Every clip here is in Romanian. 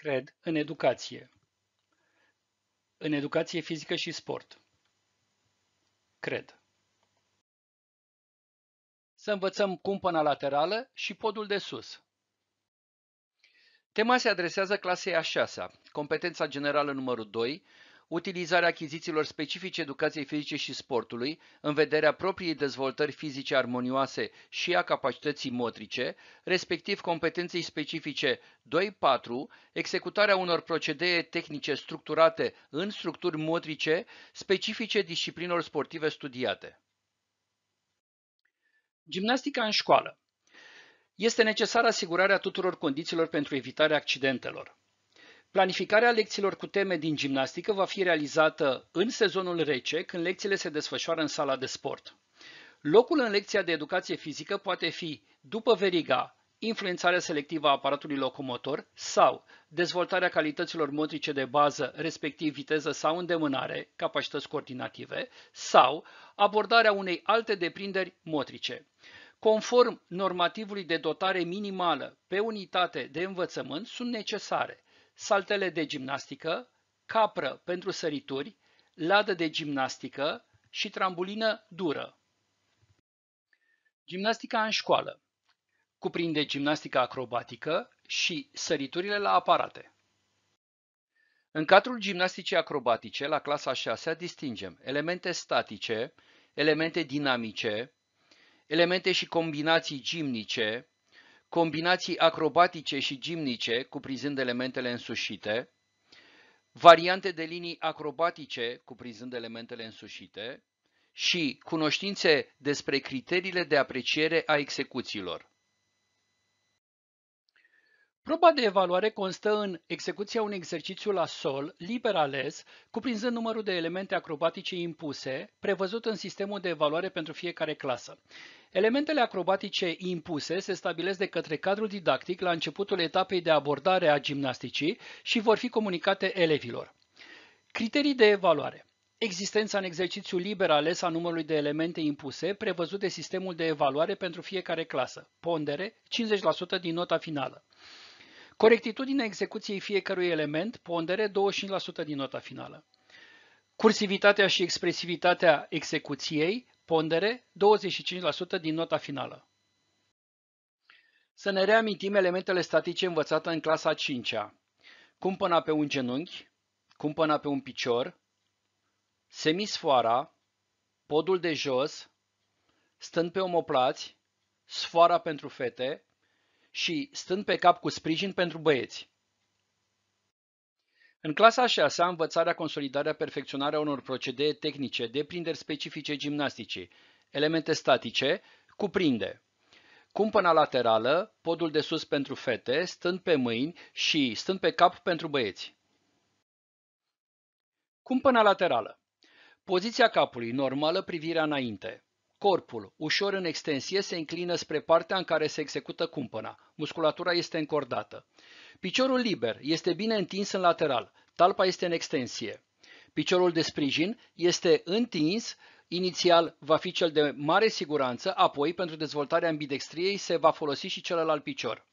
cred, în educație. În educație fizică și sport. Cred. Să învățăm cumpăna laterală și podul de sus. Tema se adresează clasei a 6 -a, competența generală numărul 2, utilizarea achizițiilor specifice educației fizice și sportului în vederea propriei dezvoltări fizice armonioase și a capacității motrice, respectiv competenței specifice 2-4, executarea unor procedee tehnice structurate în structuri motrice specifice disciplinelor sportive studiate. Gimnastica în școală este necesară asigurarea tuturor condițiilor pentru evitarea accidentelor. Planificarea lecțiilor cu teme din gimnastică va fi realizată în sezonul rece, când lecțiile se desfășoară în sala de sport. Locul în lecția de educație fizică poate fi după veriga, influențarea selectivă a aparatului locomotor sau dezvoltarea calităților motrice de bază, respectiv viteză sau îndemânare, capacități coordinative, sau abordarea unei alte deprinderi motrice. Conform normativului de dotare minimală pe unitate de învățământ, sunt necesare saltele de gimnastică, capră pentru sărituri, ladă de gimnastică și trambulină dură. Gimnastica în școală cuprinde gimnastica acrobatică și săriturile la aparate. În cadrul gimnasticii acrobatice, la clasa 6 distingem elemente statice, elemente dinamice, elemente și combinații gimnice, combinații acrobatice și gimnice, cuprinzând elementele însușite, variante de linii acrobatice, cuprinzând elementele însușite, și cunoștințe despre criteriile de apreciere a execuțiilor. Proba de evaluare constă în execuția unui exercițiu la sol, liber ales, cuprinzând numărul de elemente acrobatice impuse, prevăzut în sistemul de evaluare pentru fiecare clasă. Elementele acrobatice impuse se stabilesc de către cadrul didactic la începutul etapei de abordare a gimnasticii și vor fi comunicate elevilor. Criterii de evaluare Existența în exercițiu liber ales a numărului de elemente impuse, prevăzut de sistemul de evaluare pentru fiecare clasă, pondere 50% din nota finală. Corectitudinea execuției fiecărui element, pondere 25% din nota finală. Cursivitatea și expresivitatea execuției, pondere 25% din nota finală. Să ne reamintim elementele statice învățate în clasa 5-a. Cumpăna pe un genunchi, cumpăna pe un picior, semisfoara, podul de jos, stând pe omoplați, sfoara pentru fete, și stând pe cap cu sprijin pentru băieți. În clasa 6, învățarea, consolidarea, perfecționarea unor procedee tehnice, deprinderi specifice gimnasticii, elemente statice, cuprinde cumpăna laterală, podul de sus pentru fete, stând pe mâini și stând pe cap pentru băieți. Cumpăna laterală. Poziția capului, normală, privirea înainte. Corpul, ușor în extensie, se înclină spre partea în care se execută cumpăna. Musculatura este încordată. Piciorul liber este bine întins în lateral. Talpa este în extensie. Piciorul de sprijin este întins, inițial va fi cel de mare siguranță, apoi pentru dezvoltarea ambidextriei se va folosi și celălalt picior.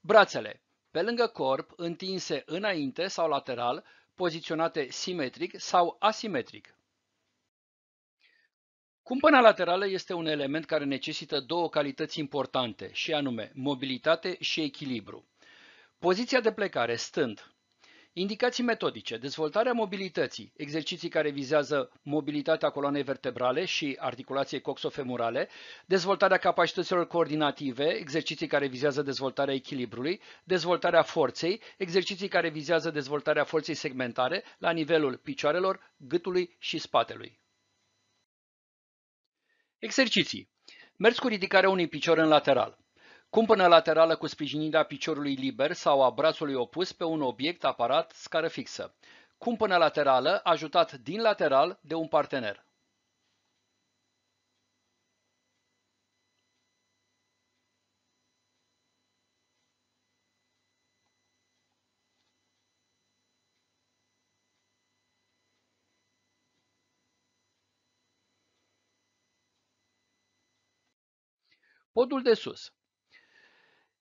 Brațele, pe lângă corp, întinse înainte sau lateral, poziționate simetric sau asimetric. Cumpăna laterală este un element care necesită două calități importante, și anume mobilitate și echilibru. Poziția de plecare stând. Indicații metodice, dezvoltarea mobilității, exerciții care vizează mobilitatea coloanei vertebrale și articulației coxofemurale, dezvoltarea capacităților coordinative, exerciții care vizează dezvoltarea echilibrului, dezvoltarea forței, exerciții care vizează dezvoltarea forței segmentare la nivelul picioarelor, gâtului și spatelui. Exerciții. Mergi cu ridicarea unui picior în lateral. Cumpănă laterală cu sprijinirea piciorului liber sau a brațului opus pe un obiect, aparat, scară fixă. Cumpănă laterală ajutat din lateral de un partener. Podul de sus.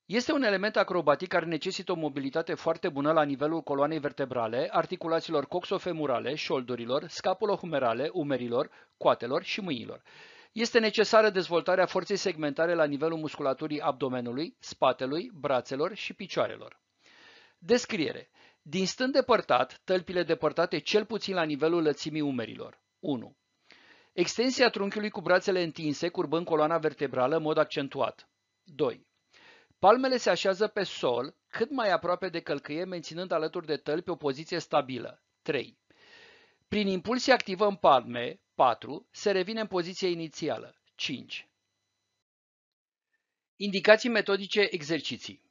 Este un element acrobatic care necesită o mobilitate foarte bună la nivelul coloanei vertebrale, articulațiilor coxofemurale, șoldurilor, scapulohumerale, umerilor, coatelor și mâinilor. Este necesară dezvoltarea forței segmentare la nivelul musculaturii abdomenului, spatelui, brațelor și picioarelor. Descriere. Din stând depărtat, tălpile depărtate cel puțin la nivelul lățimii umerilor. 1. Extensia trunchiului cu brațele întinse, curbând coloana vertebrală în mod accentuat. 2. Palmele se așează pe sol, cât mai aproape de călcâie, menținând alături de tălpi o poziție stabilă. 3. Prin impulsie activă în palme, 4, se revine în poziția inițială. 5. Indicații metodice exerciții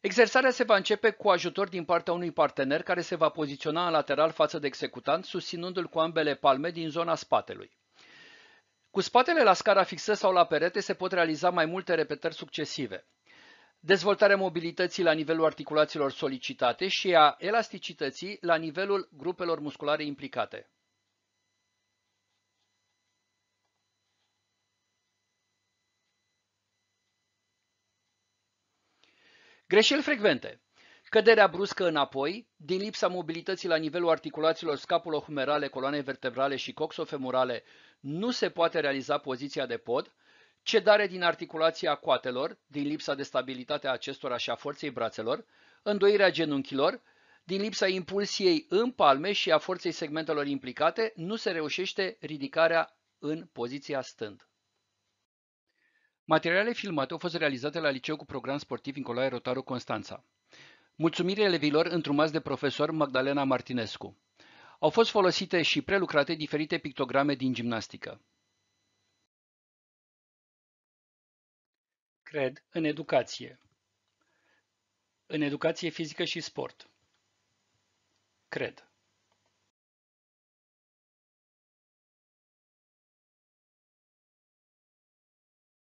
Exersarea se va începe cu ajutor din partea unui partener care se va poziționa în lateral față de executant, susținându-l cu ambele palme din zona spatelui. Cu spatele la scara fixă sau la perete se pot realiza mai multe repetări succesive. Dezvoltarea mobilității la nivelul articulațiilor solicitate și a elasticității la nivelul grupelor musculare implicate. Greșeli frecvente Căderea bruscă înapoi, din lipsa mobilității la nivelul articulațiilor scapulohumerale, coloanei vertebrale și coxofemurale, nu se poate realiza poziția de pod, cedare din articulația coatelor, din lipsa de stabilitate a acestora și a forței brațelor, îndoirea genunchilor, din lipsa impulsiei în palme și a forței segmentelor implicate, nu se reușește ridicarea în poziția stând. Materialele filmate au fost realizate la liceu cu program sportiv în Rotaru Constanța. Mulțumirile elevilor întrumați de profesor Magdalena Martinescu. Au fost folosite și prelucrate diferite pictograme din gimnastică. Cred în educație. În educație fizică și sport. Cred.